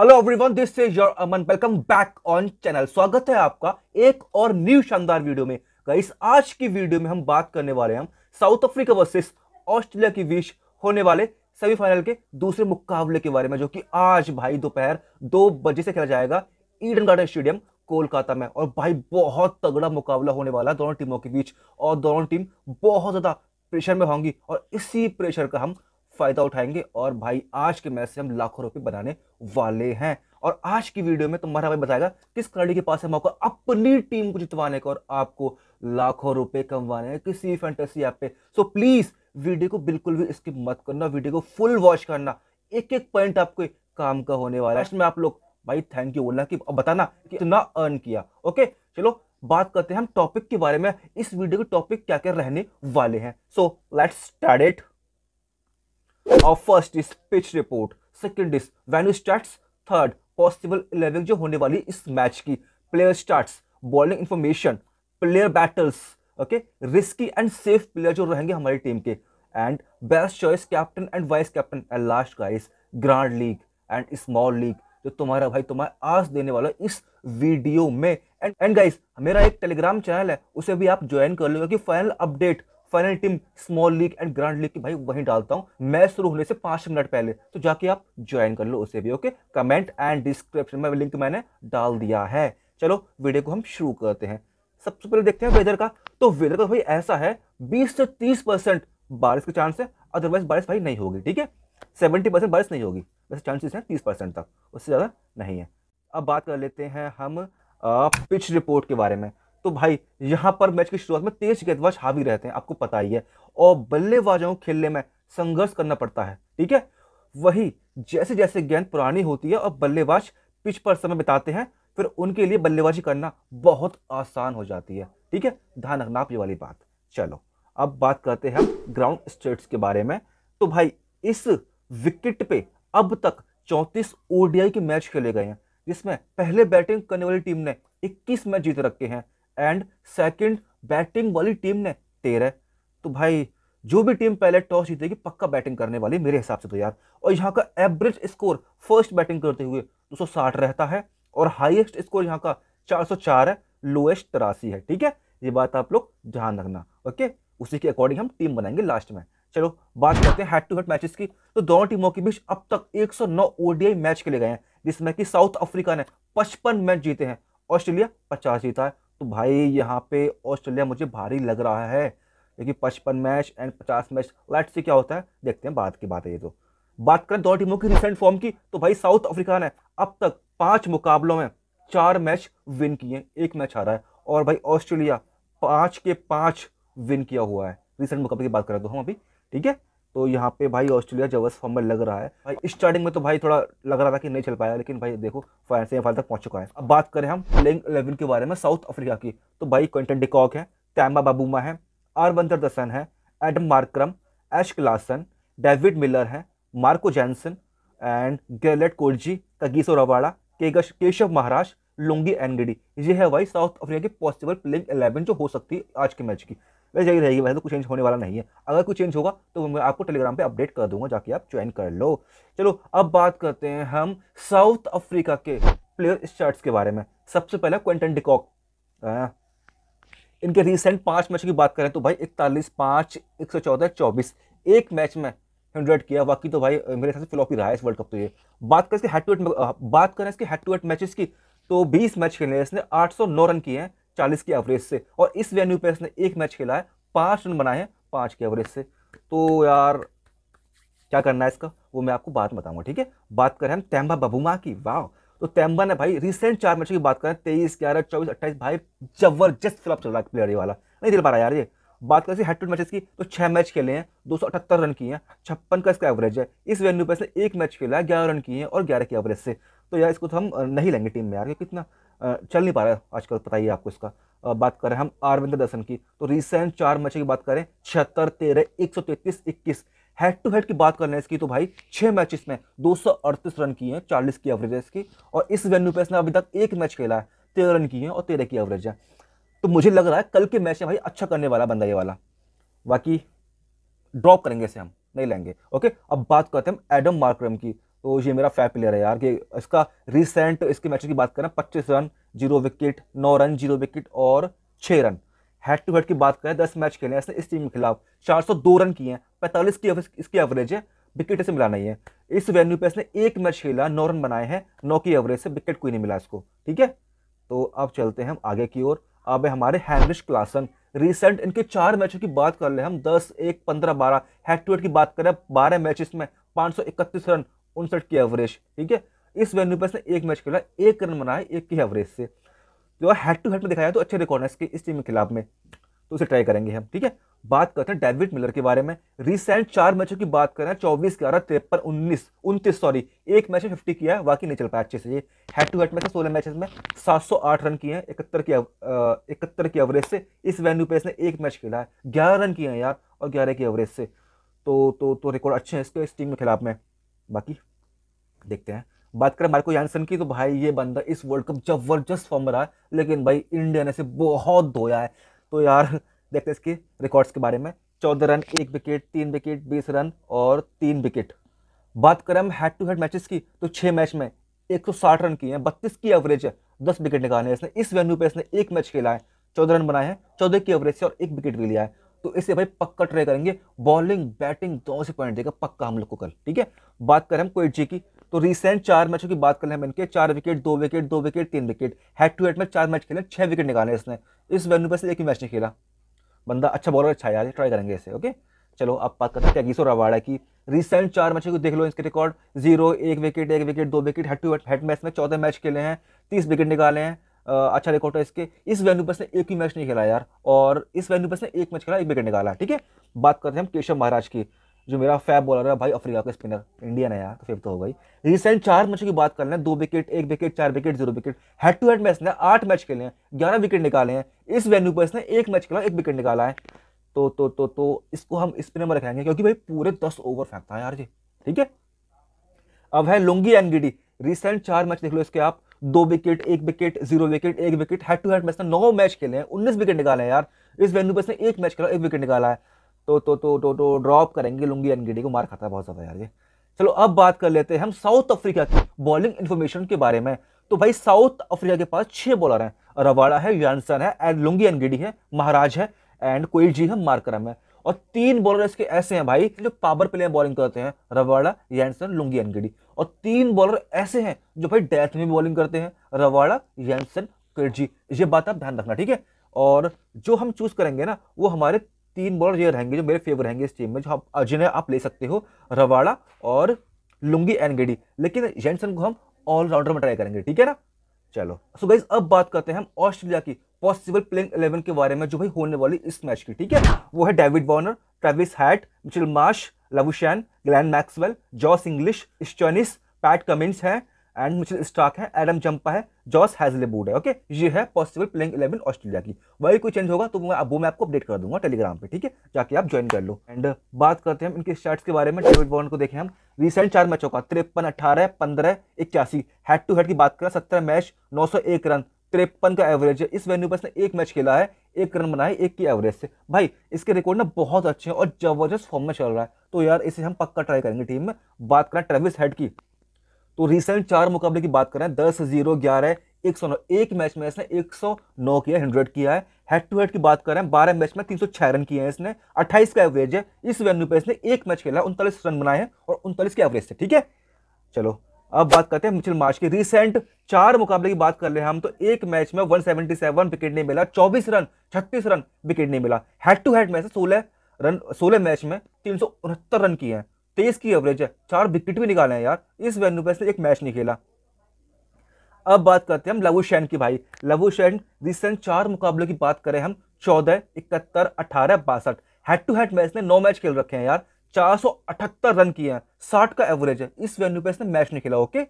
hello everyone this is your Aman welcome back on channel स्वागत है आपका एक और न्यू शानदार वीडियो में गाइस आज की वीडियो में हम बात करने वाले हैं हम साउथ अफ्रीका वर्सेस ऑस्ट्रेलिया के बीच होने वाले सेमीफाइनल के दूसरे मुकाबले के बारे में जो कि आज भाई दोपहर दो बजे से खेला जाएगा ईडन गार्डन स्टेडियम कोलकाता में और भाई बहुत तगड़ा मुकाबला होने वाला है दोनों टीमों के बीच और दोनों टीम बहुत ज़्यादा प्रेशर में होंगी और इसी प्रेशर का हम फ़ायदा उठाएंगे और भाई आज के मैच से हम लाखों रुपए बनाने वाले हैं और आज की वीडियो में तुम्हारा तो भाई बताएगा किस खिलाड़ी के पास है मौका अपनी टीम को जितवाने का और आपको लाखों रुपए कमवाने का किसी फैंटेसी ऐप पे सो प्लीज़ वीडियो को बिल्कुल भी स्किप मत करना वीडियो को फुल वॉच करना एक एक पॉइंट आपके काम का होने वाला है इसमें आप लोग भाई थैंक यू बोलना कि बताना कितना अर्न किया ओके चलो बात करते हैं हम टॉपिक के बारे में इस वीडियो के टॉपिक क्या क्या रहने वाले हैं सो लेट्स स्टार्ट इट और first is pitch report second is venue start third possible eleven जो होने वाली इस मैच की player start bowling information player battles okay risky and safe player जो रहेंगे हमारी टीम के and best choice captain and vice captain and last guys grand league and small league जो तुम्हारा भाई तुम्हारे आज देने वाला इस वीडियो में एंड एंड गाइस मेरा एक टेलीग्राम चैनल है उसे भी आप ज्वाइन कर लो क्योंकि final update final team small league and grand league की भाई वहीं डालता हूँ मैच शुरू होने से पाँच मिनट पहले तो जाके आप ज्वाइन कर लो उसे भी ओके कमेंट एंड डिस्क्रिप्शन में लिंक मैंने डाल दिया है चलो वीडियो को हम शुरू करते हैं सबसे पहले देखते हैं वेदर का तो वेदर का भाई ऐसा है बीस से तीस परसेंट बारिश के चांस है अदरवाइज बारिश भाई नहीं होगी ठीक है सेवेंटी परसेंट बारिश नहीं होगी वैसे चांसेस हैं तीस परसेंट तक उससे ज़्यादा नहीं है अब बात कर लेते हैं हम पिच रिपोर्ट के बारे में तो भाई यहां पर मैच की शुरुआत में तेज गेंदबाज हावी रहते हैं आपको पता ही है और बल्लेबाजों को खेलने में संघर्ष करना पड़ता है ठीक है वही जैसे जैसे गेंद पुरानी होती है और बल्लेबाज पिच पर समय बिताते हैं फिर उनके लिए बल्लेबाजी करना बहुत आसान हो जाती है ठीक है ध्यान रखना आप ये वाली बात चलो अब बात करते हैं ग्राउंड स्टेट्स के बारे में तो भाई इस विकेट पे अब तक 34 ओडीआई के मैच खेले गए हैं जिसमें पहले बैटिंग करने वाली टीम ने 21 मैच जीत रखे हैं एंड सेकंड बैटिंग वाली टीम ने तेरह तो भाई जो भी टीम पहले टॉस जीतेगी पक्का बैटिंग करने वाली मेरे हिसाब से तो यार और यहाँ का एवरेज स्कोर फर्स्ट बैटिंग करते हुए 260 रहता है और हाईएस्ट स्कोर यहाँ का 404 है लोएस्ट तिरासी है ठीक है ये बात आप लोग ध्यान रखना ओके उसी के अकॉर्डिंग हम टीम बनाएंगे लास्ट में चलो बात करते हैं हेड टू हेड मैचेस की तो दोनों टीमों के बीच अब तक 109 ओडीआई मैच खेले गए हैं जिसमें कि साउथ अफ्रीका ने पचपन मैच जीते हैं ऑस्ट्रेलिया पचास जीता है तो भाई यहाँ पे ऑस्ट्रेलिया मुझे भारी लग रहा है क्योंकि पचपन मैच एंड पचास मैच लाइट से क्या होता है देखते हैं बाद की बात है ये तो बात करें दो टीमों की रिसेंट फॉर्म की तो भाई साउथ अफ्रीका ने अब तक पाँच मुकाबलों में चार मैच विन किए एक मैच हारा है और भाई ऑस्ट्रेलिया पाँच के पाँच विन किया हुआ है रिसेंट मुकाबले की बात करें तो हम अभी ठीक है तो यहाँ पे भाई ऑस्ट्रेलिया जबरदस्त फॉर्म में लग रहा है भाई स्टार्टिंग में तो भाई थोड़ा लग रहा था कि नहीं चल पाया लेकिन भाई देखो फाइनल सेमीफाइनल तक पहुंच चुका है अब बात करें हम प्लेइंग इलेवन के बारे में साउथ अफ्रीका की तो भाई क्विंटन डिकॉक है तैम्बा बाबूमा है आर दसन है एडम मार्क्रम एश क्लासन डेविड मिलर है Marco Jansen and Gerald Coetzee Kagiso Rabada केगश केशव महाराज लुंगी एनगडी ये है भाई साउथ अफ्रीका की पॉसिबल प्लेइंग इलेवन जो हो सकती है आज के मैच की वैसे ही रहेगी वैसे तो कुछ चेंज होने वाला नहीं है अगर कुछ चेंज होगा तो मैं आपको टेलीग्राम पे अपडेट कर दूंगा जाके आप ज्वाइन कर लो चलो अब बात करते हैं हम साउथ अफ्रीका के प्लेयर स्टार्ट के बारे में सबसे पहले क्वेंटन डिकॉक इनके रिसेंट पांच मैच की बात करें तो भाई इकतालीस पांच एक सौ एक मैच में हंड्रेड किया बाकी तो भाई मेरे हिसाब से फ्लॉप ही रहा है इस वर्ल्ड कप तो ये बात करें इसके हेड टू हेड बात करें इसके हेड टू हेड मैचेस की तो 20 मैच खेले इसने 809 रन किए हैं चालीस की एवरेज से और इस वेन्यू पे इसने एक मैच खेला है पाँच रन बनाए हैं पाँच के एवरेज से तो यार क्या करना है इसका वो मैं आपको बाद में बताऊंगा ठीक है बात करें हम तैम्बा बबूमा की वाह तो तैम्बा ने भाई रिसेंट चार मैचों की बात करें तेईस ग्यारह चौबीस अट्ठाईस भाई जबरदस्त फिलअप चल रहा है प्लेयर वाला नहीं दिल पा रहा यार ये बात करें हेड टू मैचेस की तो छह मैच खेले हैं दो सौ अठहत्तर रन किए हैं छप्पन का इसका एवरेज है इस वेन्यू पर इसने एक मैच खेला है ग्यारह रन किए हैं और ग्यारह के एवरेज से तो यार इसको तो हम नहीं लेंगे टीम में यार कितना चल नहीं पा रहा है आजकल पता ही है आपको इसका बात करें हम अरविंद दर्शन की तो रिसेंट चार मैचों की बात करें छिहत्तर तेरह एक सौ तैतीस इक्कीस हेड टू हेड की बात कर है इसकी तो भाई छः मैचेस में दो सौ अड़तीस रन किए हैं चालीस की एवरेज है इसकी और इस वेन्यू पे इसने अभी तक एक मैच खेला है तेरह रन किए हैं और तेरह की एवरेज है तो मुझे लग रहा है कल के मैच में भाई अच्छा करने वाला बंदा ये वाला बाकी ड्रॉप करेंगे इसे हम नहीं लेंगे ओके अब बात करते हैं एडम मार्क्रम की तो ये मेरा फेयर प्लेयर है यार कि इसका रिसेंट इसके मैच की बात करें पच्चीस रन जीरो विकेट नौ रन जीरो विकेट और छः रन हेड टू हेड की बात करें दस मैच खेले इसने इस टीम के खिलाफ चार सौ दो रन किए हैं पैंतालीस की इसकी एवरेज है विकेट इसे मिला नहीं है इस वेन्यू पे इसने एक मैच खेला नौ रन बनाए हैं नौ की एवरेज से विकेट कोई नहीं मिला इसको ठीक है तो अब चलते हैं हम आगे की ओर अब है हमारे हैनरिश क्लासन रिसेंट इनके चार मैचों की बात कर ले हम दस एक पंद्रह बारह हेड टू हेड की बात करें बारह मैच में पाँच रन उनसठ की एवरेज ठीक है इस वेन्यू पर इसने एक मैच खेला एक रन बनाए एक की एवरेज से जो हेड टू हेड में दिखाया तो अच्छे रिकॉर्ड है इसके इस टीम के खिलाफ में तो उसे ट्राई करेंगे हम ठीक है बात करते हैं डेविड मिलर के बारे में रिसेंट चार मैचों की बात करें चौबीस ग्यारह तिरपन उन्नीस उनतीस सॉरी एक मैच में फिफ्टी किया है बाकी नहीं चल पाया अच्छे से ये हेड टू हेड में सोलह मैचेस में सात सौ आठ रन किए हैं इकहत्तर की इकहत्तर की एवरेज से इस वेन्यू पे इसने एक मैच खेला है ग्यारह रन किए हैं यार और ग्यारह की एवरेज से तो तो तो रिकॉर्ड अच्छे हैं इसके इस टीम के खिलाफ में बाकी देखते हैं बात करें मार्को यानसन की तो भाई ये बंदा इस वर्ल्ड कप जबरदस्त फॉर्म रहा है लेकिन भाई इंडिया ने से बहुत धोया है तो यार देखते हैं इसके रिकॉर्ड्स के बारे में चौदह रन एक विकेट तीन विकेट बीस रन और तीन विकेट बात करें हम हेड टू हेड मैचेस की तो छः मैच में 160 रन किए हैं बत्तीस की एवरेज है दस विकेट निकाले इसने इस वेन्यू पे इसने एक मैच खेला है चौदह रन बनाए हैं चौदह की एवरेज से और एक विकेट भी लिया है तो इससे भाई पक्का ट्राई करेंगे बॉलिंग बैटिंग दोनों से पॉइंट देगा पक्का हम लोग को कल ठीक है बात करें हम कोई जी की तो रिसेंट चार मैचों की बात कर लें इनके चार विकेट दो विकेट दो विकेट तीन विकेट हेड टू हेड में चार मैच खेले छह विकेट निकाले इसने इस वेन्यू पर से एक ही मैच नहीं खेला बंदा अच्छा बॉलर अच्छा यार ट्राई करेंगे इसे ओके चलो अब बात करते हैं टैगिसो रवाड़ा की रिसेंट चार मैचों को देख लो इसके रिकॉर्ड जीरो एक विकेट एक विकेट दो wicket head to head match में चौदह मैच खेले हैं तीस विकेट निकाले हैं अच्छा रिकॉर्ड है तो इसके इस वेन्यूपस ने एक ही मैच नहीं खेला यार और इस वेन्यूपस ने एक मैच खेला एक विकेट निकाला ठीक है बात करते हैं हम केशव महाराज की जो मेरा फैब बॉलर है भाई अफ्रीका का स्पिनर इंडियन है यार तो फिफ्थ तो हो गई रिसेंट चार मैचों की बात कर लें दो विकेट एक विकेट चार wicket zero wicket head to head match ने आठ मैच खेले हैं ग्यारह विकेट निकाले हैं इस वेन्यू पर इसने एक मैच खेला एक विकेट निकाला है तो तो तो तो इसको हम स्पिनर में रखेंगे क्योंकि भाई पूरे दस ओवर फेंकता है यार जी ठीक है अब है लुंगी एनगिडी रिसेंट चार मैच देख लो इसके आप दो विकेट एक विकेट जीरो विकेट एक wicket head to head match में नौ मैच खेले हैं उन्नीस विकेट निकाले हैं यार इस वेन्यू पर इसने एक मैच खेला एक विकेट निकाला है तो तो तो तो तो ड्रॉप करेंगे लुंगी एनगिडी को मार खाता है बहुत ज़्यादा यार ये चलो अब बात कर लेते हैं हम साउथ अफ्रीका की बॉलिंग इन्फॉर्मेशन के बारे में तो भाई साउथ अफ्रीका के पास छह बॉलर हैं रवाड़ा है यानसन है एंड लुंगी एनगिडी है महाराज है एंड कोई जी है मार्करम है और तीन बॉलर इसके ऐसे हैं भाई जो पावर प्ले में बॉलिंग करते हैं रवाड़ा यानसन लुंगी एनगिडी और तीन बॉलर ऐसे हैं जो भाई डेथ में बॉलिंग करते हैं रवाड़ा यानसन किर्जी ये बात आप ध्यान रखना ठीक है और जो हम चूज करेंगे ना वो हमारे तीन बॉलर ये रहेंगे जो मेरे फेवर रहेंगे इस टीम में जो आप जिन्हें आप ले सकते हो रवाड़ा और लुंगी एनगिडी लेकिन जैनसन को हम ऑलराउंडर में ट्राई करेंगे ठीक है ना चलो सो गाइज अब बात करते हैं हम ऑस्ट्रेलिया की पॉसिबल प्लेइंग इलेवन के बारे में जो भाई होने वाली इस मैच की ठीक है वो है David Warner Travis Head Mitchell Marsh Labuschagne Glenn Maxwell Josh Inglis Stoinis Pat Cummins हैं एंड मिचेल स्टार्क है एडम जंपा है जॉस हैजलेबूड है ओके ये है पॉसिबल प्लेइंग इलेवन ऑस्ट्रेलिया की वही कोई चेंज होगा तो मैं वो मैं आपको अपडेट कर दूंगा टेलीग्राम पे ठीक है जाके आप ज्वाइन कर लो एंड बात करते हैं इनके स्टार्ट के बारे में डेविड वॉर्न को देखें हम रिसेंट चार मैचों का तिरपन अठारह पंद्रह इक्यासी हेड टू हेड की बात करें सत्रह मैच नौ सौ एक रन तिरपन का एवरेज है इस वेन्यू पर एक मैच खेला है एक रन बनाए एक की एवरेज से भाई इसके रिकॉर्ड ना बहुत अच्छे हैं और जबरदस्त फॉर्म में चल रहा है तो यार इसे हम पक्का ट्राई करेंगे टीम में बात करें ट्रेविस हेड की तो रिसेंट चार मुकाबले की बात करें दस जीरो ग्यारह एक सौ नौ एक मैच में इसने एक सौ नौ किया हंड्रेड किया है हेड टू हेड की बात करें बारह मैच में तीन सौ छह रन किए हैं इसने अट्ठाईस का एवरेज है इस वेन्यू पे इसने एक मैच खेला उनतालीस रन बनाए हैं और उनतालीस के एवरेज से ठीक है चलो अब बात करते हैं मिचिल मार्च की रिसेंट चार मुकाबले की बात कर रहे हैं हम तो एक मैच में वन सेवेंटी सेवन विकेट नहीं मिला चौबीस रन छत्तीस रन विकेट नहीं मिला हेड टू हेड में से रन सोलह मैच में तीन सौ उनहत्तर रन किए हैं तेईस की एवरेज है चार विकेट भी निकाले हैं यार इस वेन्यू पर एक मैच नहीं खेला अब बात करते हैं हम लघु शैन की भाई लघु शैन रिसेंट चार मुकाबलों की बात करें हम चौदह इकहत्तर अठारह बासठ हेड टू हेड मैच ने नौ मैच खेल रखे हैं यार चार सौ अठहत्तर रन किए हैं साठ का एवरेज है इस वेन्यू पर इसने मैच नहीं खेला ओके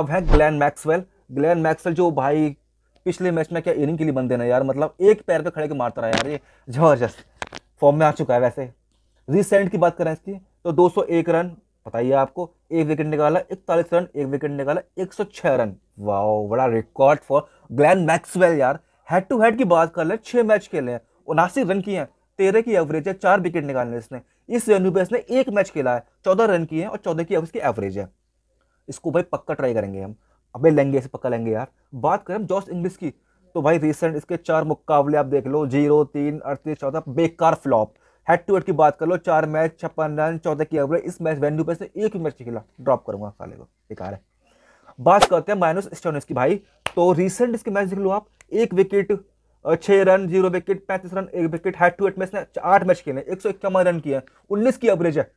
अब है ग्लैन मैक्सवेल ग्लैन मैक्सवेल जो भाई पिछले मैच में क्या इनिंग के लिए बंदे ना यार मतलब एक पैर पे खड़े के मारता रहा यार ये जबरदस्त फॉर्म में आ चुका है वैसे रिसेंट की बात करें इसकी तो 201 रन पता ही आपको एक विकेट निकाला इकतालीस रन एक विकेट निकाला 106 रन वाओ बड़ा रिकॉर्ड फॉर ग्लैन मैक्सवेल यार हेड टू हेड की बात कर लें छह मैच खेले हैं उनासी रन किए हैं तेरह की एवरेज है चार विकेट निकालने इसने इस वेन्यू पे इसने एक मैच खेला है चौदह रन किए हैं और चौदह की उसकी एवरेज है इसको भाई पक्का ट्राई करेंगे हम अबे लेंगे इसे पक्का लेंगे यार बात करें जॉस इंग्लिश की तो भाई रिसेंट इसके चार मुकाबले आप देख लो जीरो तीन अड़तीस चौदह बेकार फ्लॉप हेड टू हेड की बात कर लो चार मैच छप्पन रन चौदह की एवरेज इस मैच वेन्यू पे से एक भी मैच खेला ड्रॉप करूंगा साले को बेकार है बात करते हैं माइनस स्टोनिस की भाई तो रिसेंट इसके मैच देख लो आप एक विकेट छः रन जीरो विकेट पैंतीस रन एक wicket head to head match ने आठ मैच खेले एक सौ इक्यावन रन किए उन्नीस की एवरेज है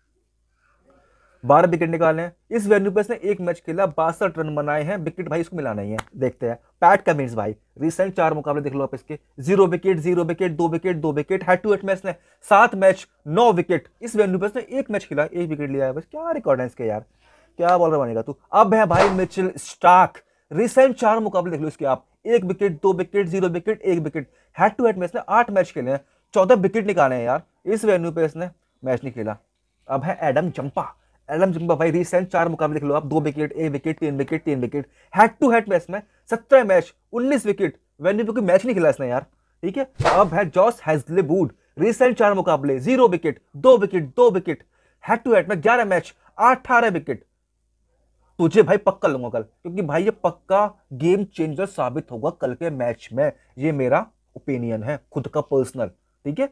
बारह विकेट निकाले हैं इस वेन्यू पे इसने एक मैच खेला बासठ रन बनाए हैं विकेट भाई इसको मिला नहीं है देखते हैं पैट कमिंस भाई रिसेंट चार मुकाबले देख लो आप इसके जीरो विकेट जीरो विकेट दो विकेट दो wicket head to head match ने सात मैच नौ विकेट इस वेन्यू पे इसने एक मैच खेला एक विकेट लिया है बस क्या रिकॉर्ड है इसके यार क्या बॉलर बनेगा तू अब है भाई मिचिल स्टार्क रिसेंट चार मुकाबले देख लो इसके आप एक विकेट दो विकेट जीरो विकेट एक wicket head to head match ने आठ मैच खेले हैं चौदह विकेट निकाले हैं यार इस वेन्यू पे इसने मैच नहीं खेला अब है एडम चंपा एलम जिम्बा भाई रिसेंट चार मुकाबले खेलो आप दो विकेट एक विकेट तीन विकेट तीन wicket head to head match में सत्रह मैच उन्नीस विकेट वेन्यू कोई मैच नहीं खेला इसने यार ठीक है अब है जॉस बूड रिसेंट चार मुकाबले जीरो विकेट दो विकेट दो विकेट हेड टू हेड में ग्यारह मैच अठारह विकेट तुझे भाई पक्का लूंगा कल क्योंकि भाई ये पक्का गेम चेंजर साबित होगा कल के मैच में ये मेरा ओपिनियन है खुद का पर्सनल ठीक है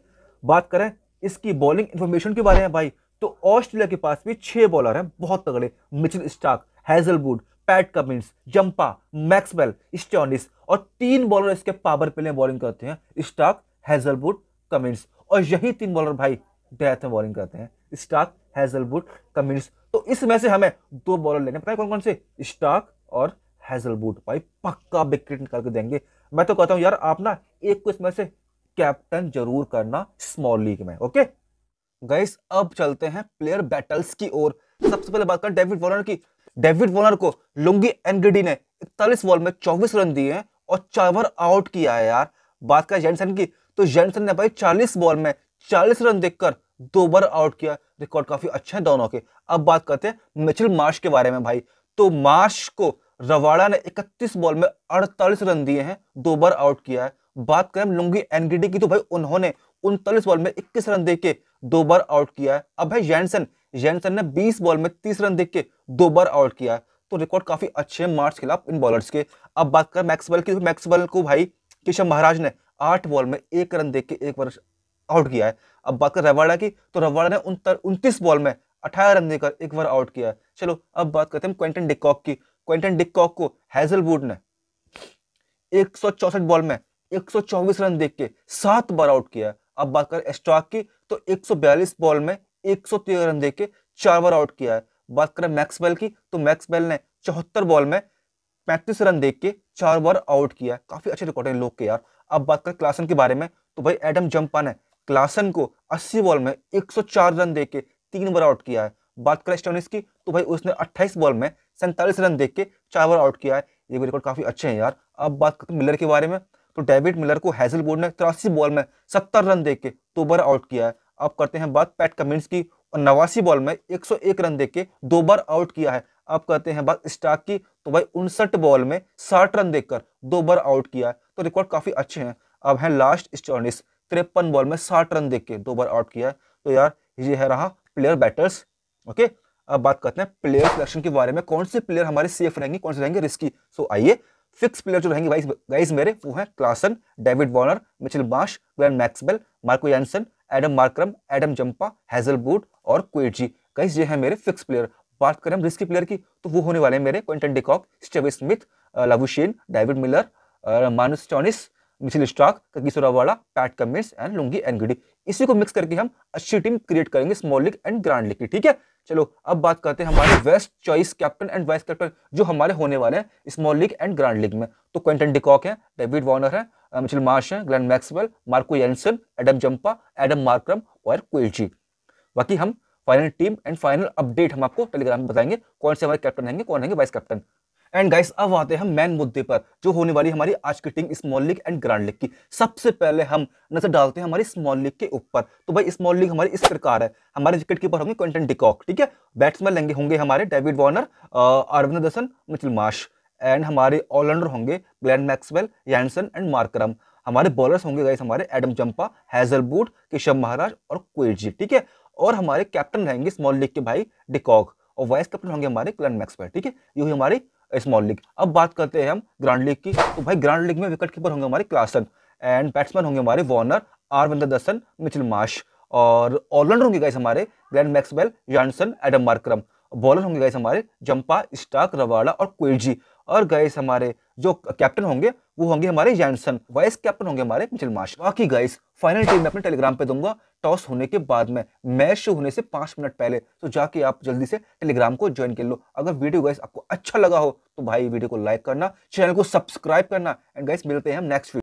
बात करें इसकी बॉलिंग इन्फॉर्मेशन के बारे में भाई तो ऑस्ट्रेलिया के पास भी छह बॉलर हैं बहुत तगड़े Mitchell Starc Hazlewood Pat Cummins Zampa Maxwell Stoinis और तीन बॉलर इसके पावर प्ले में बॉलिंग करते हैं स्टार्क हैजलवुड कमिंस और यही तीन बॉलर भाई डेथ में बॉलिंग करते हैं स्टार्क हैजलवुड कमिंस तो इसमें से हमें दो बॉलर लेने पता है कौन कौन से स्टार्क और हैजलवुड भाई पक्का विकेट निकाल के देंगे मैं तो कहता हूं यार आप ना एक को इसमें से कैप्टन जरूर करना स्मॉल लीग में ओके गाइस अब चलते हैं प्लेयर बैटल्स की ओर सबसे पहले बात करें डेविड वॉर्नर की डेविड वॉर्नर को लुंगी एनगिडी ने इकतालीस बॉल में चौबीस रन दिए हैं और चावर आउट किया है यार बात करें जेनसन की तो जेनसन ने भाई चालीस बॉल में चालीस रन देखकर दो बार आउट किया रिकॉर्ड काफी अच्छे हैं दोनों के अब बात करते हैं मिचिल मार्श के बारे में भाई तो मार्श को रवाड़ा ने इकतीस बॉल में अड़तालीस रन दिए हैं दो बार आउट किया है बात करें लुंगी एनगिडी की तो भाई उन्होंने उनतालीस बॉल में इक्कीस रन देके दो बार आउट किया है अब है जैनसन जैनसन ने बीस बॉल में तीस रन देख के दो बार आउट किया है तो रिकॉर्ड काफी अच्छे हैं मार्च खिलाफ इन बॉलर्स के अब बात करें मैक्सवेल की तो मैक्सवेल को भाई किशन महाराज ने आठ बॉल में एक रन देख के एक बार आउट किया है अब बात करें रवाड़ा की तो रवाड़ा ने उनतीस बॉल में अठारह रन देकर एक बार आउट किया है चलो अब बात करते हैं क्वेंटन डिकॉक की क्वेंटन डिकॉक को हैजलवुड ने एक बॉल में एक रन देख के सात बार आउट किया है अब बात करें स्टॉक की तो 142 बॉल में 113 रन देके चार बार आउट किया है बात करें मैक्स बेल की तो मैक्स बेल ने चौहत्तर बॉल में पैंतीस रन देख के चार बार आउट किया है काफी अच्छे रिकॉर्ड है लोग के यार अब बात करें क्लासन के बारे में तो भाई एडम जम्पा ने क्लासन को 80 बॉल में 104 रन देके तीन बार आउट किया है बात करें स्टोनिस की तो भाई उसने 28 बॉल में सैंतालीस रन देख के चार बार आउट किया है ये भी रिकॉर्ड काफी अच्छे हैं यार अब बात करते मिलर के बारे में तो डेविड मिलर को हैजल बोर्ड ने तिरासी बॉल में सत्तर रन देके दो बार आउट किया है अब करते हैं बात पैट कमिंस की और नवासी बॉल में 101 रन देके दो बार आउट किया है अब करते हैं बात स्टार्क की तो भाई उनसठ बॉल में साठ रन देकर दो बार आउट किया है तो रिकॉर्ड काफी अच्छे हैं अब है लास्ट स्टॉनिस तिरपन बॉल में साठ रन देके दो बार आउट किया है तो यार ये है रहा प्लेयर बैटर्स ओके अब बात करते हैं प्लेयर सिलेक्शन के बारे में कौन से प्लेयर हमारे सेफ रहेंगे कौन से रहेंगे रिस्की सो आइए फिक्स प्लेयर जो रहेंगे गाइस गाइस मेरे वो हैं क्लासन डेविड वॉर्नर मिचिल बाश Glenn Maxwell Marco Jansen Adam Markram Adam Zampa बूट और क्वेटजी गाइस ये हैं मेरे फिक्स प्लेयर बात करें हम रिस्की प्लेयर की तो वो होने वाले हैं मेरे Quinton de Kock Steve Smith Labuschagne David Miller Marcus Stoinis Mitchell Starc Kagiso सुरावाड़ा Pat Cummins and Lungi Ngidi इसी को मिक्स करके हम अच्छी टीम क्रिएट करेंगे small league and grand league की ठीक है चलो अब बात करते हैं हमारे best choice captain and vice captain जो हमारे होने वाले हैं small league and grand league में तो क्वेंटन डिकॉक है डेविड वॉर्नर है मिचिल मार्श है Glenn Maxwell Marco Jansen Adam Zampa Adam Markram और क्विलची बाकी हम final team and final update हम आपको टेलीग्राम में बताएंगे कौन से हमारे कैप्टन रहेंगे कौन रहेंगे वाइस कैप्टन एंड गाइस अब आते हैं हम मेन मुद्दे पर जो होने वाली हमारी आज की team small league and grand league की सबसे पहले हम नजर डालते हैं हमारी स्मॉल लीग के ऊपर तो भाई स्मॉल लीग हमारी इस प्रकार है हमारे विकेट कीपर होंगे क्विंटन डिकॉक ठीक है बैट्समैन लेंगे होंगे हमारे डेविड वार्नर अरविंद दसन मिचिल माश एंड हमारे ऑलराउंडर होंगे Glenn Maxwell Jansen and Markram हमारे बॉलर्स होंगे गाइस हमारे एडम जंपा बूट केशव महाराज और क्वेजी ठीक है और हमारे कैप्टन रहेंगे स्मॉल लीग के भाई डिकॉक और वाइस कैप्टन होंगे हमारे क्लन मैक्सवेल ठीक है यू हमारी स्मॉल लीग अब बात करते हैं हम ग्रांड लीग की तो भाई ग्रांड लीग में विकेट कीपर होंगे हमारे क्लासन एंड बैट्समैन होंगे हमारे Warner R Dussen Mitchell Marsh और ऑलराउंडर होंगे गाइस हमारे Glenn Maxwell Johnson Adam Markram bowler होंगे गाइस हमारे जंपा स्टाक रवाड़ा और क्वेजी और गाइस हमारे जो कैप्टन होंगे वो होंगे हमारे जैनसन वाइस कैप्टन होंगे हमारे मिचिल माश बाकी गाइस फाइनल टीम मैं अपने टेलीग्राम पे दूंगा टॉस होने के बाद में मैच शुरू होने से पांच मिनट पहले तो जाके आप जल्दी से टेलीग्राम को ज्वाइन कर लो अगर वीडियो गैस आपको अच्छा लगा हो तो भाई वीडियो को लाइक करना चैनल को सब्सक्राइब करना एंड गैस मिलते हैं हम नेक्स्ट